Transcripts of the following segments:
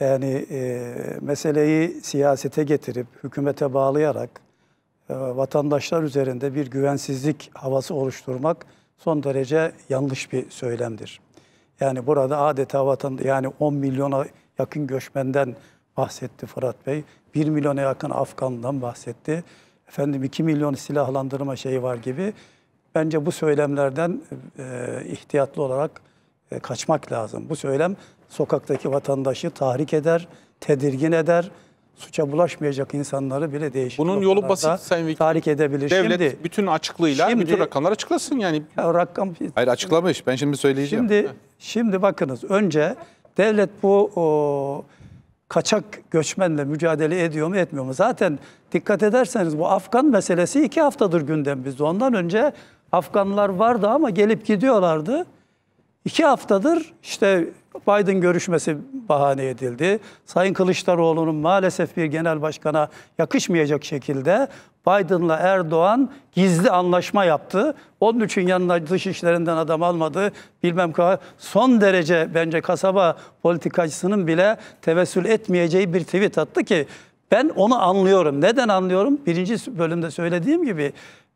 Yani e, meseleyi siyasete getirip, hükümete bağlayarak e, vatandaşlar üzerinde bir güvensizlik havası oluşturmak son derece yanlış bir söylemdir. Yani burada adeta vatan yani 10 milyona yakın göçmenden bahsetti Fırat Bey. 1 milyona yakın Afgan'dan bahsetti. Efendim 2 milyon silahlandırma şeyi var gibi. Bence bu söylemlerden e, ihtiyatlı olarak e, kaçmak lazım. Bu söylem sokaktaki vatandaşı tahrik eder, tedirgin eder. Suça bulaşmayacak insanları bile değişik Bunun yolu basit Sayın Vekil. Tahrik edebilir. Devlet şimdi, bütün açıklığıyla şimdi, bütün rakamlar açıklasın yani. Ya rakam, Hayır açıklamış ben şimdi söyleyeceğim. Şimdi, şimdi bakınız önce devlet bu o, kaçak göçmenle mücadele ediyor mu etmiyor mu? Zaten dikkat ederseniz bu Afgan meselesi iki haftadır gündemimizde. Ondan önce Afganlar vardı ama gelip gidiyorlardı. İki haftadır işte Biden görüşmesi bahane edildi. Sayın Kılıçdaroğlu'nun maalesef bir genel başkana yakışmayacak şekilde Biden'la Erdoğan gizli anlaşma yaptı. Onun için yanına dışişlerinden adam almadı. Bilmem ki son derece bence kasaba politikacısının bile tevessül etmeyeceği bir tweet attı ki ben onu anlıyorum. Neden anlıyorum? Birinci bölümde söylediğim gibi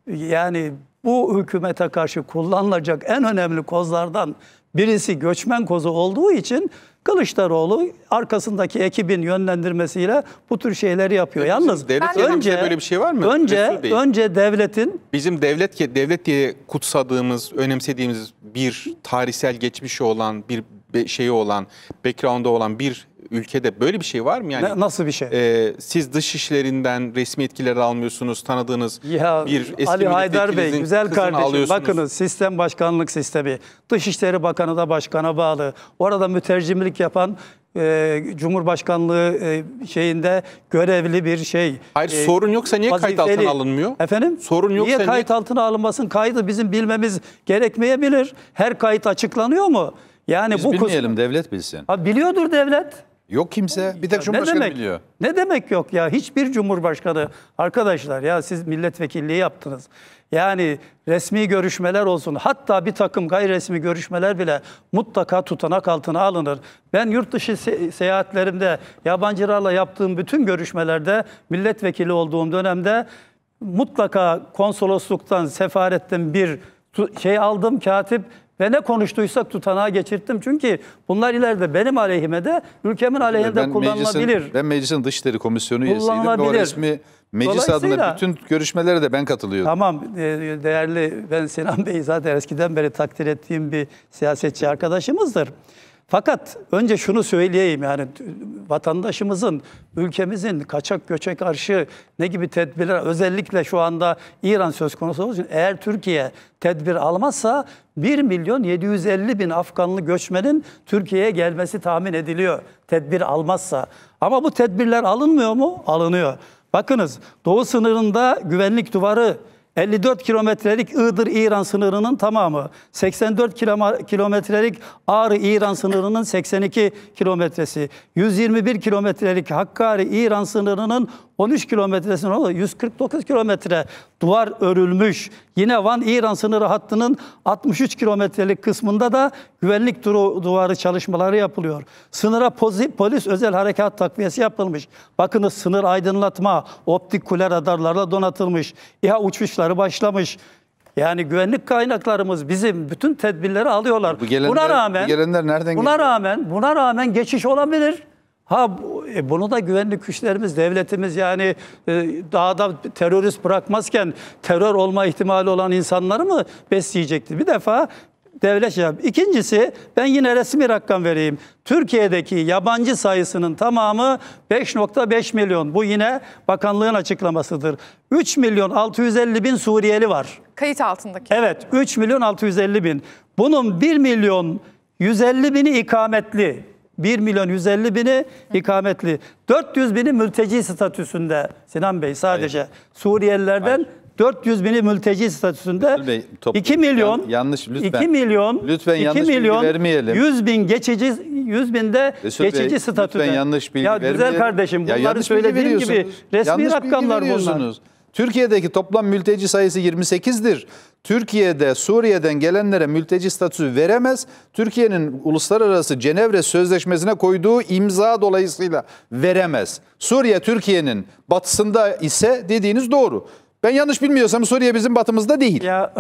yani bu hükümete karşı kullanılacak en önemli kozlardan birisi göçmen kozu olduğu için Kılıçdaroğlu arkasındaki ekibin yönlendirmesiyle bu tür şeyleri yapıyor. Bizim Yalnız devlet önce böyle bir şey var mı? Önce önce devletin bizim devlet ki devlet diye kutsadığımız, önemsediğimiz bir tarihsel geçmişi olan bir şeyi olan, background'u olan bir ülkede böyle bir şey var mı? Yani nasıl bir şey? E, siz dış işlerinden resmi etkileri almıyorsunuz, tanıdığınız ya, bir eski Ali Haydar Bey güzel kardeşim bakınız sistem başkanlık sistemi. Dışişleri Bakanı da başkana bağlı. Orada mütercimlik yapan e, Cumhurbaşkanlığı e, şeyinde görevli bir şey. Hayır e, sorun yoksa niye vazifeli. kayıt altına alınmıyor? Efendim? Sorun yoksa niye kayıt niye... altına alınmasın? Kaydı bizim bilmemiz gerekmeyebilir. Her kayıt açıklanıyor mu? Yani Biz bu bilmeyelim kısmı... devlet bilsin. Ha, biliyordur devlet. Yok kimse. Bir tek Cumhurbaşkanı ne demek, biliyor. Ne demek yok ya? Hiçbir Cumhurbaşkanı. Arkadaşlar ya siz milletvekilliği yaptınız. Yani resmi görüşmeler olsun. Hatta bir takım gayri resmi görüşmeler bile mutlaka tutanak altına alınır. Ben yurt dışı se- seyahatlerimde yabancılarla yaptığım bütün görüşmelerde milletvekili olduğum dönemde mutlaka konsolosluktan, sefaretten bir şey aldım katip ve ne konuştuysak tutanağa geçirttim. Çünkü bunlar ileride benim aleyhime de ülkemin aleyhinde de kullanılabilir. Meclisin, ben meclisin Dışişleri Komisyonu üyesiydim ve o resmi meclis adına bütün görüşmelere de ben katılıyordum. Tamam e, değerli ben Sinan Bey zaten eskiden beri takdir ettiğim bir siyasetçi arkadaşımızdır. Fakat önce şunu söyleyeyim yani vatandaşımızın, ülkemizin kaçak göçe karşı ne gibi tedbirler özellikle şu anda İran söz konusu olduğu için eğer Türkiye tedbir almazsa 1 milyon 750 bin Afganlı göçmenin Türkiye'ye gelmesi tahmin ediliyor tedbir almazsa. Ama bu tedbirler alınmıyor mu? Alınıyor. Bakınız doğu sınırında güvenlik duvarı 54 kilometrelik Iğdır-İran sınırının tamamı, 84 kilometrelik Ağrı-İran sınırının 82 kilometresi, 121 kilometrelik Hakkari-İran sınırının 13 kilometresinin 149 kilometre duvar örülmüş. Yine Van İran sınır hattının 63 kilometrelik kısmında da güvenlik duvarı çalışmaları yapılıyor. Sınıra polis özel harekat takviyesi yapılmış. Bakınız sınır aydınlatma, optik kule radarlarla donatılmış. İHA uçuşları başlamış. Yani güvenlik kaynaklarımız bizim bütün tedbirleri alıyorlar. Bu gelenler, buna rağmen bu gelenler nereden buna geliyor? rağmen buna rağmen geçiş olabilir. Ha e, bunu da güvenlik güçlerimiz, devletimiz yani e, daha da terörist bırakmazken terör olma ihtimali olan insanları mı besleyecekti? Bir defa devlet şey İkincisi ben yine resmi rakam vereyim. Türkiye'deki yabancı sayısının tamamı 5.5 milyon. Bu yine bakanlığın açıklamasıdır. 3 milyon 650 bin Suriyeli var. Kayıt altındaki. Evet 3 milyon 650 bin. Bunun 1 milyon 150 bini ikametli. 1 milyon 150 bini ikametli. 400 bini mülteci statüsünde Sinan Bey sadece Hayır. Suriyelilerden Hayır. 400 bini mülteci statüsünde Lütfen Bey, toplu, 2 milyon yan, yanlış lütfen 2 milyon lütfen 2 yanlış milyon, bilgi vermeyelim. 100 bin geçici 100 binde Resul geçici Bey, statüde. Lütfen yanlış bilgi ya vermeyelim. Güzel kardeşim bunları ya söylediğim gibi resmi yanlış rakamlar bunlar. Türkiye'deki toplam mülteci sayısı 28'dir. Türkiye'de Suriye'den gelenlere mülteci statüsü veremez. Türkiye'nin uluslararası Cenevre Sözleşmesi'ne koyduğu imza dolayısıyla veremez. Suriye Türkiye'nin batısında ise dediğiniz doğru. Ben yanlış bilmiyorsam Suriye bizim batımızda değil. Ya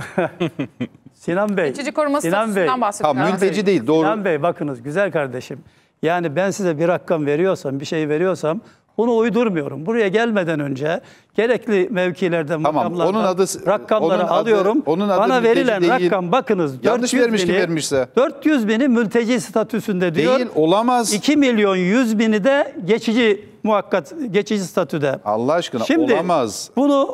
Sinan Bey. Mülteci koruması. Sinan Bey. Ha, mülteci değil doğru. Sinan Bey bakınız güzel kardeşim. Yani ben size bir rakam veriyorsam, bir şey veriyorsam bunu uydurmuyorum. Buraya gelmeden önce gerekli mevkilerde tamam, onun adı, rakamları onun adı, alıyorum. Onun adı Bana verilen değil, rakam bakınız. Yanlış 400 vermiş bini, vermişse. 400 bini mülteci statüsünde diyor. Değil olamaz. 2 milyon 100 bini de geçici muhakkat geçici statüde. Allah aşkına şimdi, olamaz. Bunu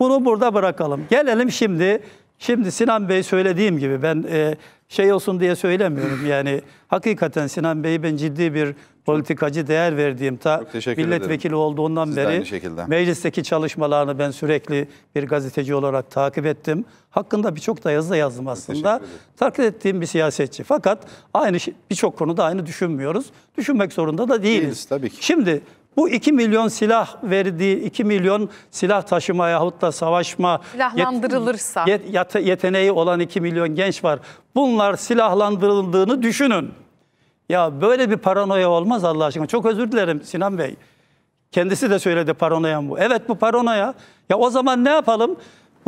bunu burada bırakalım. Gelelim şimdi. Şimdi Sinan Bey söylediğim gibi ben e, şey olsun diye söylemiyorum. Yani hakikaten Sinan Bey'i ben ciddi bir politikacı değer verdiğim ta milletvekili ederim. olduğundan Siz beri meclisteki çalışmalarını ben sürekli bir gazeteci olarak takip ettim. Hakkında birçok da yazı da yazdım aslında. Takip ettiğim bir siyasetçi. Fakat aynı şey, birçok konuda aynı düşünmüyoruz. Düşünmek zorunda da değiliz. değiliz tabii ki. Şimdi bu 2 milyon silah verdiği, 2 milyon silah taşıma yahut da savaşma silahlandırılırsa yet, yet, yeteneği olan 2 milyon genç var. Bunlar silahlandırıldığını düşünün. Ya böyle bir paranoya olmaz Allah aşkına. Çok özür dilerim Sinan Bey. Kendisi de söyledi paranoyan bu. Evet bu paranoya. Ya o zaman ne yapalım?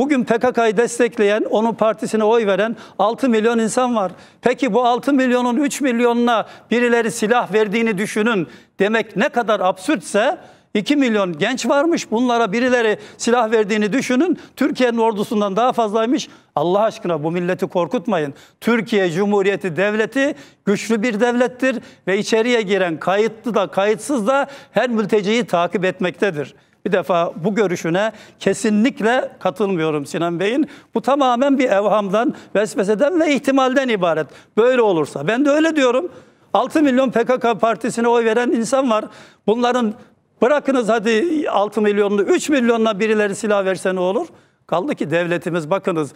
Bugün PKK'yı destekleyen, onun partisine oy veren 6 milyon insan var. Peki bu 6 milyonun 3 milyonuna birileri silah verdiğini düşünün demek ne kadar absürtse 2 milyon genç varmış. Bunlara birileri silah verdiğini düşünün. Türkiye'nin ordusundan daha fazlaymış. Allah aşkına bu milleti korkutmayın. Türkiye Cumhuriyeti Devleti güçlü bir devlettir ve içeriye giren kayıtlı da kayıtsız da her mülteciyi takip etmektedir. Bir defa bu görüşüne kesinlikle katılmıyorum Sinan Bey'in. Bu tamamen bir evhamdan, vesveseden ve ihtimalden ibaret. Böyle olursa. Ben de öyle diyorum. 6 milyon PKK partisine oy veren insan var. Bunların bırakınız hadi 6 milyonlu 3 milyonla birileri silah verse ne olur? Kaldı ki devletimiz bakınız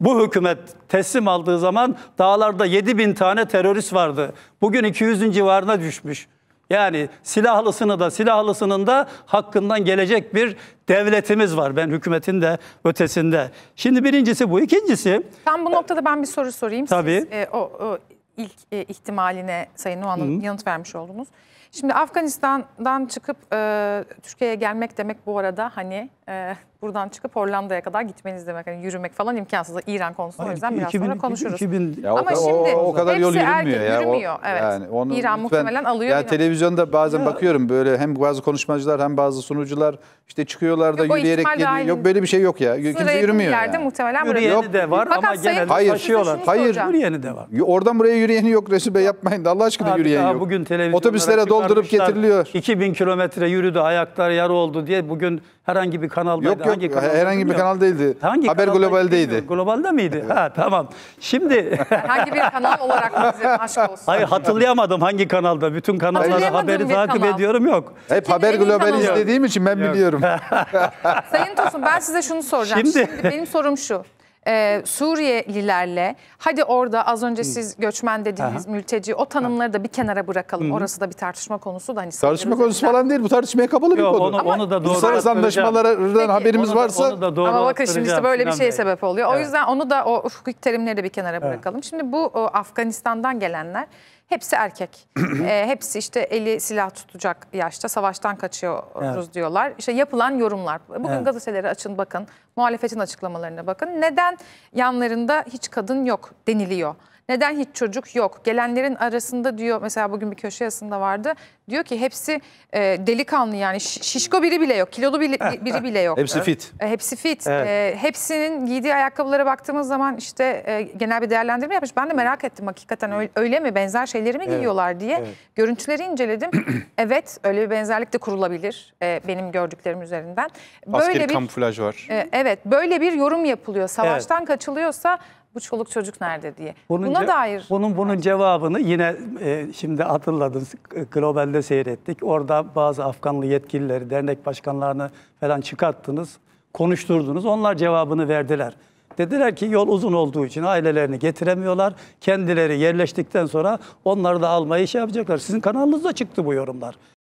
bu hükümet teslim aldığı zaman dağlarda 7 bin tane terörist vardı. Bugün 200'ün civarına düşmüş. Yani silahlısını da silahlısının da hakkından gelecek bir devletimiz var. Ben hükümetin de ötesinde. Şimdi birincisi bu. ikincisi Tam bu noktada ben bir soru sorayım. Tabii. Siz, e, o, o ilk e, ihtimaline Sayın Nuhan'ın yanıt vermiş oldunuz. Şimdi Afganistan'dan çıkıp e, Türkiye'ye gelmek demek bu arada hani e, buradan çıkıp Hollanda'ya kadar gitmeniz demek. Hani yürümek falan imkansız. İran konusu o yüzden biraz sonra konuşuruz. 2000, ya o, Ama şimdi o, o kadar yol yürünmüyor ya. Yürümüyor. O, evet. Yani onu İran lütfen, muhtemelen alıyor. Ya televizyonda bazen ya. bakıyorum böyle hem bazı konuşmacılar hem bazı sunucular işte çıkıyorlar da yok, yürüyerek geliyor. Yok böyle bir şey yok ya. Sıraya Kimse yürümüyor. Yerde yani. muhtemelen yürüyeni yok. de var Fakat ama genelde hayır, taşıyorlar. Hayır. Yürüyeni de var. Oradan buraya yürüyeni yok Resul Bey yapmayın da Allah aşkına yürüyeni yok. Bugün televizyonlara Otobüslere doldurup getiriliyor. 2000 kilometre yürüdü, ayaklar yarı oldu diye bugün herhangi bir kanal Yok yok hangi kanalda herhangi bir kanal değildi. Hangi Haber Global'deydi. Bilmiyorum. Global'da mıydı? Evet. Ha tamam. Şimdi hangi bir kanal olarak mı bize aşk olsun? Hayır hatırlayamadım hangi kanalda. Bütün kanallarda haberi takip kanal. ediyorum yok. Hep Türkiye'nin Haber Global'i izlediğim için ben yok. biliyorum. Sayın Tosun ben size şunu soracağım. Şimdi, Şimdi benim sorum şu e, Suriyelilerle hadi orada az önce siz göçmen dediğiniz Aha. mülteci o tanımları da bir kenara bırakalım. Hı. Orası da bir tartışma konusu da hani Tartışma konusu üzerinden. falan değil bu tartışmaya kapalı Yok, bir konu. Onu, onu da doğru uluslararası anlaşmalardan haberimiz onu da, varsa. Onu da doğru Ama bakın şimdi işte böyle bir şeye sebep oluyor. O evet. yüzden onu da o hukuki terimleri de bir kenara bırakalım. Evet. Şimdi bu o, Afganistan'dan gelenler Hepsi erkek. e, hepsi işte eli silah tutacak yaşta savaştan kaçıyoruz evet. diyorlar. İşte yapılan yorumlar. Bugün evet. gazeteleri açın bakın. Muhalefetin açıklamalarına bakın. Neden yanlarında hiç kadın yok deniliyor? Neden hiç çocuk yok? Gelenlerin arasında diyor mesela bugün bir köşe yazısında vardı. Diyor ki hepsi e, delikanlı yani şişko biri bile yok. Kilolu biri, biri bile yok. hepsi fit. E, hepsi fit. Evet. E, hepsinin giydiği ayakkabılara baktığımız zaman işte e, genel bir değerlendirme yapmış. Ben de merak ettim hakikaten öyle, mi benzer şeyleri mi giyiyorlar diye. Evet. Görüntüleri inceledim. evet öyle bir benzerlik de kurulabilir e, benim gördüklerim üzerinden. Böyle Askeri bir kamuflaj var. E, evet böyle bir yorum yapılıyor. Savaştan evet. kaçılıyorsa bu çoluk çocuk nerede diye. Bunun Buna dair. Bunun bunun cevabını yine e, şimdi hatırladınız globalde seyrettik. Orada bazı Afganlı yetkilileri, dernek başkanlarını falan çıkarttınız, konuşturdunuz. Onlar cevabını verdiler. Dediler ki yol uzun olduğu için ailelerini getiremiyorlar. Kendileri yerleştikten sonra onları da almayı şey yapacaklar. Sizin kanalınızda çıktı bu yorumlar.